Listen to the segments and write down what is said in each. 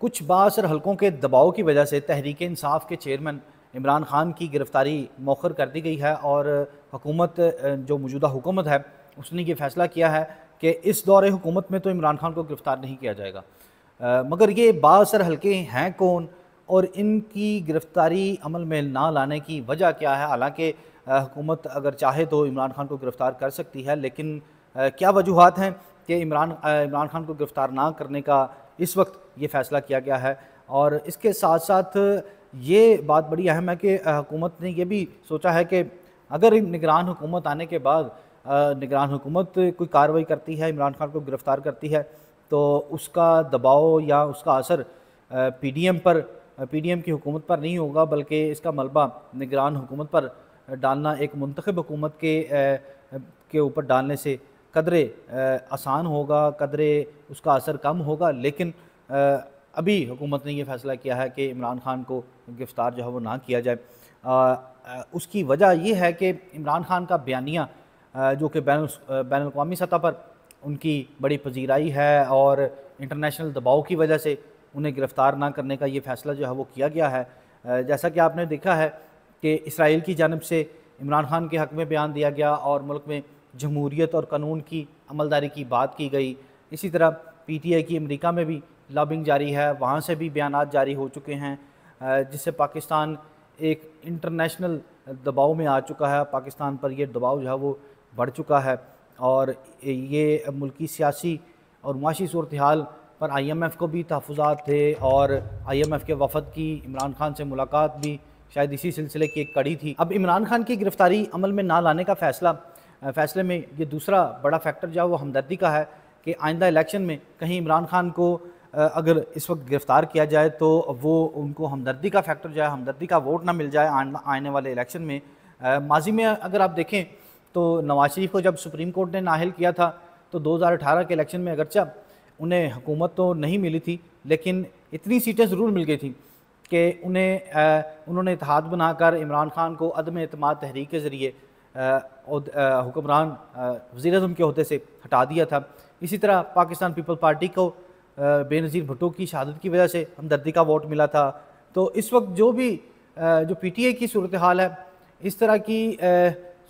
कुछ बासर हलकों के दबाव की वजह से तहरीक इंसाफ के चेयरमैन इमरान खान की गिरफ़्तारी मौखर कर दी गई है और हुकूमत जो मौजूदा हुकूमत है उसने ये फ़ैसला किया है कि इस दौरे हुकूमत में तो इमरान खान को गिरफ़्तार नहीं किया जाएगा आ, मगर ये बासर हल्के हैं कौन और इनकी गिरफ़्तारी अमल में ना लाने की वजह क्या है हालांकि हुकूमत अगर चाहे तो इमरान खान को गिरफ़्तार कर सकती है लेकिन आ, क्या वजूहत हैं कि इमरान इमरान खान को गिरफ़्तार ना करने का इस वक्त ये फैसला किया गया है और इसके साथ साथ ये बात बड़ी अहम है कि हुकूमत ने यह भी सोचा है कि अगर निगरान हुकूमत आने के बाद निगरान हुकूमत कोई कार्रवाई करती है इमरान खान को गिरफ़्तार करती है तो उसका दबाव या उसका असर पीडीएम पर पीडीएम की हुकूमत पर नहीं होगा बल्कि इसका मलबा निगरान हुकूमत पर डालना एक मंतखब हुकूमत के के ऊपर डालने से कदरे आसान होगा कदरे उसका असर कम होगा लेकिन अभी हुकूमत ने यह फ़ैसला किया है कि इमरान खान को गिरफ़्तार जो है वो ना किया जाए उसकी वजह यह है कि इमरान खान का बयानिया जो कि बैन बैन अवी सतह पर उनकी बड़ी पजीराई है और इंटरनेशनल दबाव की वजह से उन्हें गिरफ़्तार ना करने का ये फ़ैसला जो है वो किया गया है जैसा कि आपने देखा है कि इसराइल की जानब से इमरान खान के हक़ में बयान दिया गया और मुल्क में जमहूरीत और कानून की अमलदारी की बात की गई इसी तरह पी टी आई की अमरीका में भी लॉबिंग जारी है वहाँ से भी बयान जारी हो चुके हैं जिससे पाकिस्तान एक इंटरनेशनल दबाव में आ चुका है पाकिस्तान पर यह दबाव जो है वो बढ़ चुका है और ये मुल्की सियासी और माशी सूरत हाल पर आई एम एफ़ को भी तहफात थे और आई एम एफ़ के वफद की इमरान खान से मुलाकात भी शायद इसी सिलसिले की एक कड़ी थी अब इमरान खान की गिरफ़्तारी अमल में ना लाने का फ़ैसला फैसले में ये दूसरा बड़ा फैक्टर जो है वो हमदर्दी का है कि आइंदा इलेक्शन में कहीं इमरान खान को अगर इस वक्त गिरफ़्तार किया जाए तो वो उनको हमदर्दी का फैक्टर जो है हमदर्दी का वोट ना मिल जाए आने वाले इलेक्शन में माजी में अगर आप देखें तो नवाज शरीफ को जब सुप्रीम कोर्ट ने नाहल किया था तो 2018 के इलेक्शन में अगरचा उन्हें हुकूमत तो नहीं मिली थी लेकिन इतनी सीटें ज़रूर मिल गई थी कि उन्हें उन्होंने इतिहाद बनाकर इमरान खान को अदम अतमाद तहरीक के ज़रिए हुक्मरान वज़ी अजम के अहदे से हटा दिया था इसी तरह पाकिस्तान पीपल पार्टी को बेनज़ीर भुट्टो की शहादत की वजह से हमदर्दी का वोट मिला था तो इस वक्त जो भी जो पी टी आई की सूरत हाल है इस तरह की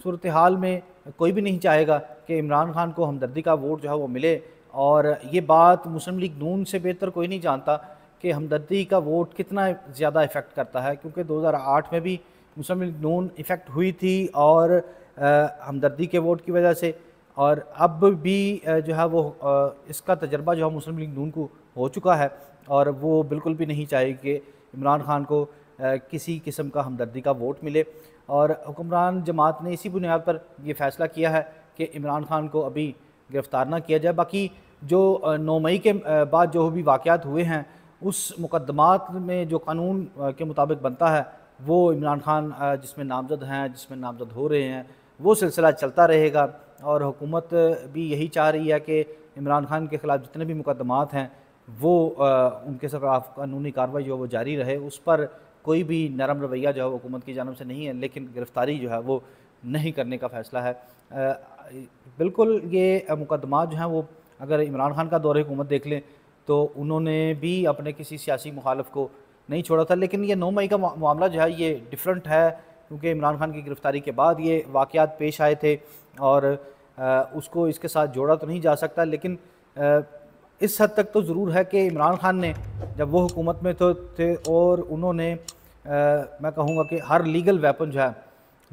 सूरत हाल में कोई भी नहीं चाहेगा कि इमरान खान को हमदर्दी का वोट जो है वो मिले और ये बात मुस्लिम लीग नून से बेहतर कोई नहीं जानता कि हमदर्दी का वोट कितना ज़्यादा इफ़ेक्ट करता है क्योंकि 2008 में भी लीग नून इफ़ेक्ट हुई थी और हमदर्दी के वोट की वजह से और अब भी जो है वो इसका तजर्बा जो है मुस्लिम लीग नून को हो चुका है और वो बिल्कुल भी नहीं चाहिए कि इमरान खान को किसी किस्म का हमदर्दी का वोट मिले और हुक्मरान जमात ने इसी बुनियाद पर यह फ़ैसला किया है कि इमरान खान को अभी गिरफ़्तार ना किया जाए बाकी जो नौ मई के बाद जो भी वाक़ात हुए हैं उस मुकदमात में जो कानून के मुताबिक बनता है वो इमरान खान जिसमें नामजद हैं जिसमें नामजद हो रहे हैं वो सिलसिला चलता रहेगा और हुकूमत भी यही चाह रही है कि इमरान खान के ख़िलाफ़ जितने भी मुकदमात हैं वो आ, उनके खिलाफ कानूनी कार्रवाई जो है वो जारी रहे उस पर कोई भी नरम रवैया जो है हुकूमत की जानब से नहीं है लेकिन गिरफ़्तारी जो है वो नहीं करने का फ़ैसला है आ, बिल्कुल ये मुकदमा जो हैं वो अगर इमरान खान का दौर हुकूमत देख लें तो उन्होंने भी अपने किसी सियासी मुखालफ को नहीं छोड़ा था लेकिन ये नौ मई का मामला जो है ये डिफरेंट है क्योंकि इमरान खान की गिरफ़्तारी के बाद ये वाक़ात पेश आए थे और उसको इसके साथ जोड़ा तो नहीं जा सकता लेकिन इस हद तक तो ज़रूर है कि इमरान खान ने जब वो हुकूमत में तो थे और उन्होंने आ, मैं कहूँगा कि हर लीगल वेपन जो है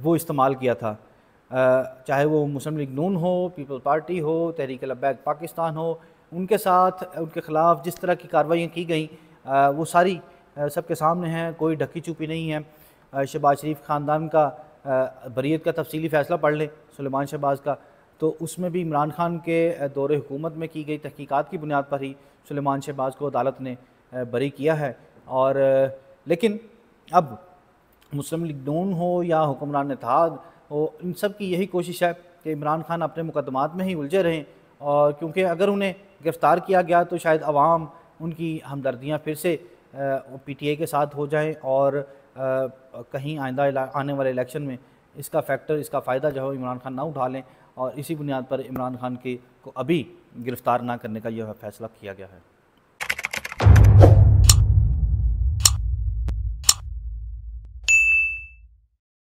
वो इस्तेमाल किया था आ, चाहे वो मुस्लिम लीग नून हो पीपल पार्टी हो तहरीक लबैक पाकिस्तान हो उनके साथ उनके ख़िलाफ़ जिस तरह की कार्रवाइयाँ की गई वो सारी सबके सामने हैं कोई ढकी छुपी नहीं है शहबाज शरीफ ख़ानदान का बरीत का तफसीली फ़ैसला पढ़ लें सलेमान शहबाज का तो उसमें भी इमरान खान के दौर हुकूमत में की गई तहकीक़ात की बुनियाद पर ही सलेमान शहबाज को अदालत ने बरी किया है और लेकिन अब मुस्लिम लीग नून हो या हुक्मरान इतिहाद हो इन सब की यही कोशिश है कि इमरान खान अपने मुकदमात में ही उलझे रहें और क्योंकि अगर उन्हें गिरफ़्तार किया गया तो शायद आवाम उनकी हमदर्दियाँ फिर से पीटीए के साथ हो जाएं और कहीं आइंदा आने वाले इलेक्शन में इसका फैक्टर इसका फ़ायदा जो है इमरान खान ना उठा लें और इसी बुनियाद पर इमरान खान के को अभी गिरफ़्तार ना करने का यह फैसला किया गया है